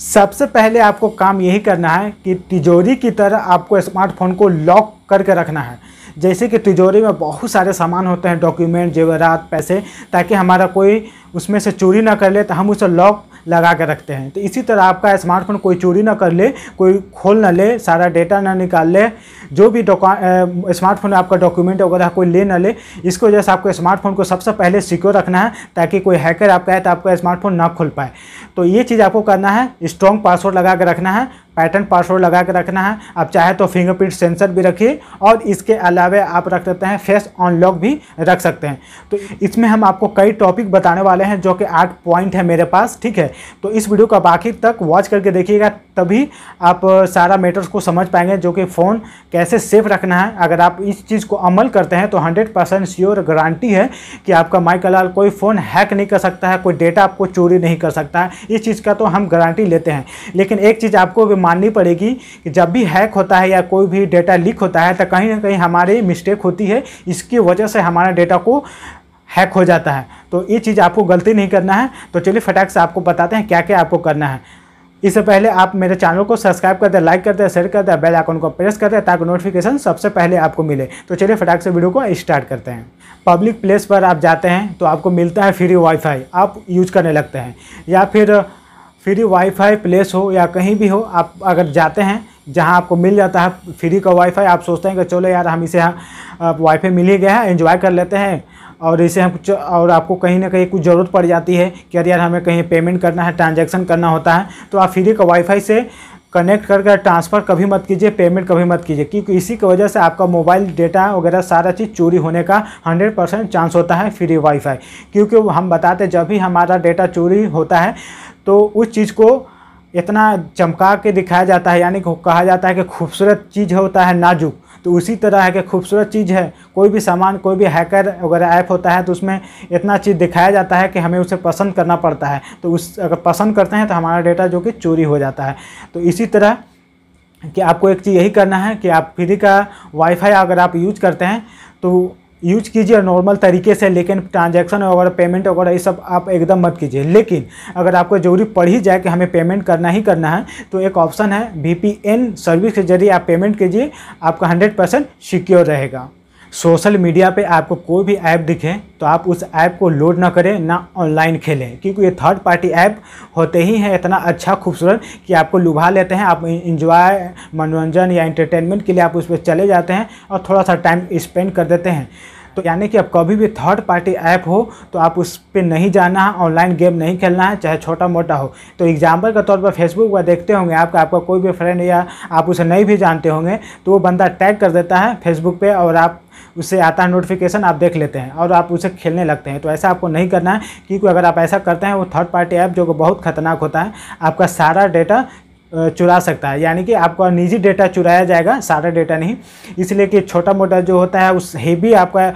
सबसे पहले आपको काम यही करना है कि तिजोरी की तरह आपको स्मार्टफोन को लॉक करके रखना है जैसे कि तिजोरी में बहुत सारे सामान होते हैं डॉक्यूमेंट जेवरात पैसे ताकि हमारा कोई उसमें से चोरी ना कर ले तो हम उसे लॉक लगा के रखते हैं तो इसी तरह आपका स्मार्टफोन कोई चोरी ना कर ले कोई खोल ना ले सारा डेटा ना निकाल ले जो भी स्मार्टफोन आपका डॉक्यूमेंट वगैरह कोई ले ना ले इसकी वजह से आपको स्मार्टफोन को सबसे सब पहले सिक्योर रखना है ताकि कोई हैकर आपका है तो आपका स्मार्टफोन ना खोल पाए तो ये चीज़ आपको करना है स्ट्रॉन्ग पासवर्ड लगा के रखना है पैटर्न पासवर्ड लगा के रखना है आप चाहे तो फिंगरप्रिंट सेंसर भी रखिए और इसके अलावा आप रख सकते हैं फेस अनलॉक भी रख सकते हैं तो इसमें हम आपको कई टॉपिक बताने वाले हैं जो कि आठ पॉइंट है मेरे पास ठीक है तो इस वीडियो का बाकी तक वॉच करके देखिएगा तभी आप सारा मैटर्स को समझ पाएंगे जो कि फ़ोन कैसे सेफ रखना है अगर आप इस चीज़ को अमल करते हैं तो हंड्रेड परसेंट श्योर गारंटी है कि आपका माइक अलाल कोई फ़ोन हैक नहीं कर सकता है कोई डेटा आपको चोरी नहीं कर सकता है इस चीज़ का तो हम गारंटी लेते हैं लेकिन एक चीज़ आपको भी माननी पड़ेगी कि जब भी हैक होता है या कोई भी डेटा लीक होता है तो कहीं ना कहीं हमारे मिस्टेक होती है इसकी वजह से हमारा डेटा को हैक हो जाता है तो ये चीज़ आपको गलती नहीं करना है तो चलिए फटाक से आपको बताते हैं क्या क्या आपको करना है इससे पहले आप मेरे चैनल को सब्सक्राइब करते हैं लाइक करते हैं शेयर करते हैं बेल आइकन को प्रेस करते हैं ताकि नोटिफिकेशन सबसे पहले आपको मिले तो चलिए फटाक से वीडियो को स्टार्ट करते हैं पब्लिक प्लेस पर आप जाते हैं तो आपको मिलता है फ्री वाईफाई आप यूज करने लगते हैं या फिर फ्री वाईफाई प्लेस हो या कहीं भी हो आप अगर जाते हैं जहां आपको मिल जाता है फ्री का वाईफाई आप सोचते हैं कि चलो यार हम इसे यहाँ वाईफाई मिल ही गया है इन्जॉय कर लेते हैं और इसे हम कुछ और आपको कहीं ना कहीं कुछ ज़रूरत पड़ जाती है कि अरे यार हमें कहीं पेमेंट करना है ट्रांजेक्शन करना होता है तो आप फ्री का वाईफाई से कनेक्ट करके ट्रांसफ़र कभी मत कीजिए पेमेंट कभी मत कीजिए क्योंकि इसी की वजह से आपका मोबाइल डेटा वगैरह सारा चीज़ चोरी होने का 100 परसेंट चांस होता है फ्री वाईफाई क्योंकि हम बताते जब भी हमारा डेटा चोरी होता है तो उस चीज़ को इतना चमका के दिखाया जाता है यानी कहा जाता है कि खूबसूरत चीज़ होता है नाजुक तो उसी तरह है कि खूबसूरत चीज़ है कोई भी सामान कोई भी हैकर वगैरह ऐप होता है तो उसमें इतना चीज़ दिखाया जाता है कि हमें उसे पसंद करना पड़ता है तो उस अगर पसंद करते हैं तो हमारा डेटा जो कि चोरी हो जाता है तो इसी तरह कि आपको एक चीज़ यही करना है कि आप फ्री का वाईफाई अगर आप यूज करते हैं तो यूज कीजिए नॉर्मल तरीके से लेकिन ट्रांजैक्शन वगैरह पेमेंट वगैरह ये सब आप एकदम मत कीजिए लेकिन अगर आपको जरूरी पड़ ही जाए कि हमें पेमेंट करना ही करना है तो एक ऑप्शन है वी सर्विस के जरिए आप पेमेंट कीजिए आपका हंड्रेड परसेंट सिक्योर रहेगा सोशल मीडिया पे आपको कोई भी ऐप दिखे तो आप उस ऐप को लोड ना करें ना ऑनलाइन खेलें क्योंकि ये थर्ड पार्टी ऐप होते ही हैं इतना अच्छा खूबसूरत कि आपको लुभा लेते हैं आप इंजॉय मनोरंजन या इंटरटेनमेंट के लिए आप उस पर चले जाते हैं और थोड़ा सा टाइम स्पेंड कर देते हैं तो यानी कि अब कभी भी थर्ड पार्टी ऐप हो तो आप उस पर नहीं जाना है ऑनलाइन गेम नहीं खेलना है चाहे छोटा मोटा हो तो एग्जाम्पल के तौर पर फेसबुक पर देखते होंगे आपका आपका कोई भी फ्रेंड या आप उसे नहीं भी जानते होंगे तो वो बंदा टैग कर देता है फेसबुक पे और आप उससे आता है नोटिफिकेशन आप देख लेते हैं और आप उसे खेलने लगते हैं तो ऐसा आपको नहीं करना है क्योंकि अगर आप ऐसा करते हैं वो थर्ड पार्टी ऐप जो बहुत खतरनाक होता है आपका सारा डेटा चुरा सकता है यानी कि आपका निजी डेटा चुराया जाएगा सारा डेटा नहीं इसलिए कि छोटा मोटा जो होता है उस हेवी आपका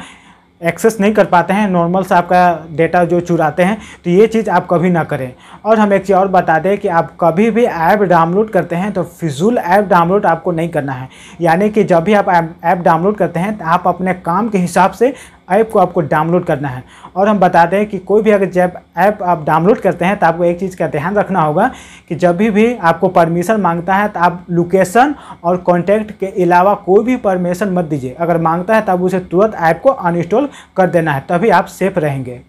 एक्सेस नहीं कर पाते हैं नॉर्मल से आपका डेटा जो चुराते हैं तो ये चीज़ आप कभी ना करें और हम एक चीज़ और बता दें कि आप कभी भी ऐप डाउनलोड करते हैं तो फिजूल ऐप डाउनलोड आपको नहीं करना है यानी कि जब भी आप ऐप डाउनलोड करते हैं तो आप अपने काम के हिसाब से ऐप को आपको डाउनलोड करना है और हम बताते हैं कि कोई भी अगर जब ऐप आप डाउनलोड करते हैं तो आपको एक चीज़ का ध्यान रखना होगा कि जब भी भी आपको परमिशन मांगता है तो आप लोकेशन और कॉन्टैक्ट के अलावा कोई भी परमिशन मत दीजिए अगर मांगता है तब तो उसे तुरंत ऐप को अनइंस्टॉल कर देना है तभी आप सेफ रहेंगे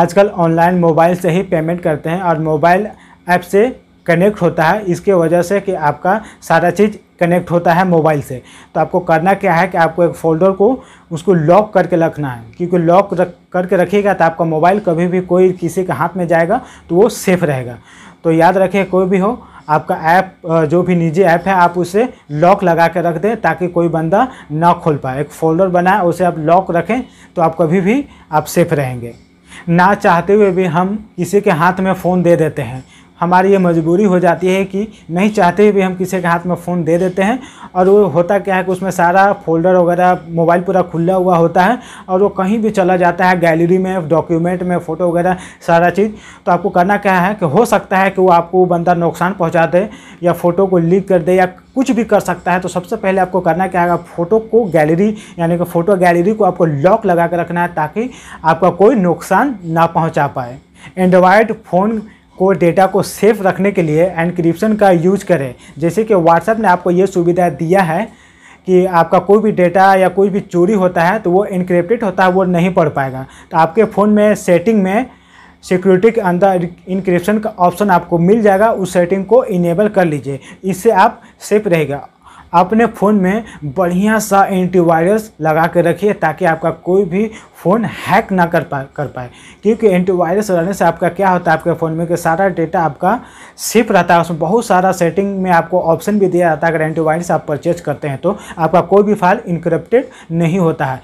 आजकल ऑनलाइन मोबाइल से ही पेमेंट करते हैं और मोबाइल ऐप से कनेक्ट होता है इसके वजह से कि आपका सारा चीज़ कनेक्ट होता है मोबाइल से तो आपको करना क्या है कि आपको एक फ़ोल्डर को उसको लॉक करके रखना है क्योंकि लॉक रख करके रखिएगा तो आपका मोबाइल कभी भी कोई किसी के हाथ में जाएगा तो वो सेफ़ रहेगा तो याद रखिए कोई भी हो आपका ऐप जो भी निजी ऐप है आप उसे लॉक लगा के रख दें ताकि कोई बंदा ना खोल पाए एक फोल्डर बनाए उसे आप लॉक रखें तो आप कभी भी आप सेफ़ रहेंगे ना चाहते हुए भी हम किसी के हाथ में फ़ोन दे देते हैं हमारी ये मजबूरी हो जाती है कि नहीं चाहते हुए हम किसी के हाथ में फ़ोन दे देते हैं और वो होता क्या है कि उसमें सारा फोल्डर वगैरह मोबाइल पूरा खुला हुआ होता है और वो कहीं भी चला जाता है गैलरी में डॉक्यूमेंट में फ़ोटो वगैरह सारा चीज़ तो आपको करना क्या है कि हो सकता है कि वो आपको बंदा नुकसान पहुँचा दे या फ़ोटो को लीक कर दे या कुछ भी कर सकता है तो सबसे पहले आपको करना क्या है फ़ोटो को गैलरी यानी कि फ़ोटो गैलरी को आपको लॉक लगा कर रखना है ताकि आपका कोई नुकसान ना पहुँचा पाए एंड्रॉयड फ़ोन को डेटा को सेफ रखने के लिए एनक्रिप्शन का यूज करें जैसे कि व्हाट्सएप ने आपको ये सुविधा दिया है कि आपका कोई भी डेटा या कोई भी चोरी होता है तो वो इनक्रिप्टेड होता है वो नहीं पढ़ पाएगा तो आपके फ़ोन में सेटिंग में सिक्योरिटी के अंदर इनक्रिप्शन का ऑप्शन आपको मिल जाएगा उस सेटिंग को इनेबल कर लीजिए इससे आप सेफ रहेगा अपने फ़ोन में बढ़िया सा एंटीवायरस लगा के रखिए ताकि आपका कोई भी फ़ोन हैक ना कर पा कर पाए क्योंकि एंटीवायरस रहने से आपका क्या होता है आपके फ़ोन में कि सारा डेटा आपका सेफ रहता है उसमें बहुत सारा सेटिंग में आपको ऑप्शन भी दिया जाता है अगर एंटीवायरस आप परचेज करते हैं तो आपका कोई भी फाइल इनक्रप्टेड नहीं होता है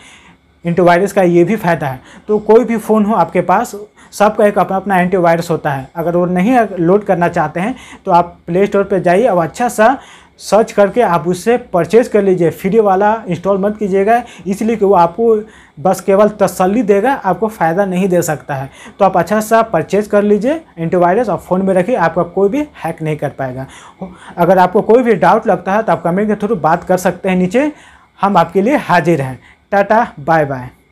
एंटीवायरस का ये भी फ़ायदा है तो कोई भी फ़ोन हो आपके पास सबका एक अपना अपना एंटीवायरस होता है अगर वो नहीं लोड करना चाहते हैं तो आप प्ले स्टोर पर जाइए और अच्छा सा सर्च करके आप उससे परचेज़ कर लीजिए फ्री वाला इंस्टॉल मत कीजिएगा इसलिए कि वो आपको बस केवल तसल्ली देगा आपको फ़ायदा नहीं दे सकता है तो आप अच्छा सा परचेज़ कर लीजिए एंटीवायरस और फ़ोन में रखिए आपका कोई भी हैक नहीं कर पाएगा अगर आपको कोई भी डाउट लगता है तो आप कमेंट के थ्रू बात कर सकते हैं नीचे हम आपके लिए हाजिर हैं टाटा बाय बाय